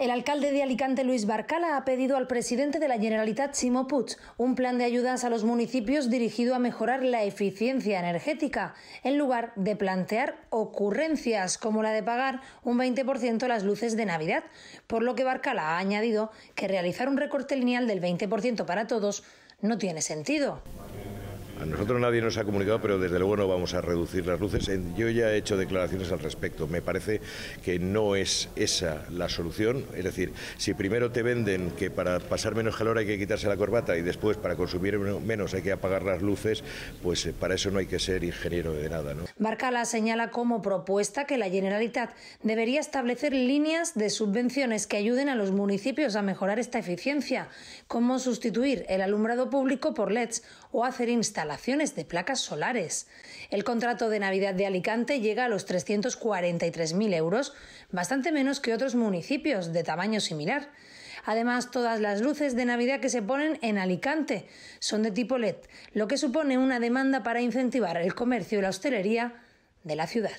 El alcalde de Alicante, Luis Barcala, ha pedido al presidente de la Generalitat, Simo Puig, un plan de ayudas a los municipios dirigido a mejorar la eficiencia energética, en lugar de plantear ocurrencias como la de pagar un 20% las luces de Navidad, por lo que Barcala ha añadido que realizar un recorte lineal del 20% para todos no tiene sentido. A nosotros nadie nos ha comunicado, pero desde luego no vamos a reducir las luces. Yo ya he hecho declaraciones al respecto. Me parece que no es esa la solución. Es decir, si primero te venden que para pasar menos calor hay que quitarse la corbata y después para consumir menos hay que apagar las luces, pues eh, para eso no hay que ser ingeniero de nada. ¿no? Barcala señala como propuesta que la Generalitat debería establecer líneas de subvenciones que ayuden a los municipios a mejorar esta eficiencia, como sustituir el alumbrado público por LEDs o hacer instalaciones de placas solares. El contrato de Navidad de Alicante llega a los 343.000 euros, bastante menos que otros municipios de tamaño similar. Además, todas las luces de Navidad que se ponen en Alicante son de tipo LED, lo que supone una demanda para incentivar el comercio y la hostelería de la ciudad.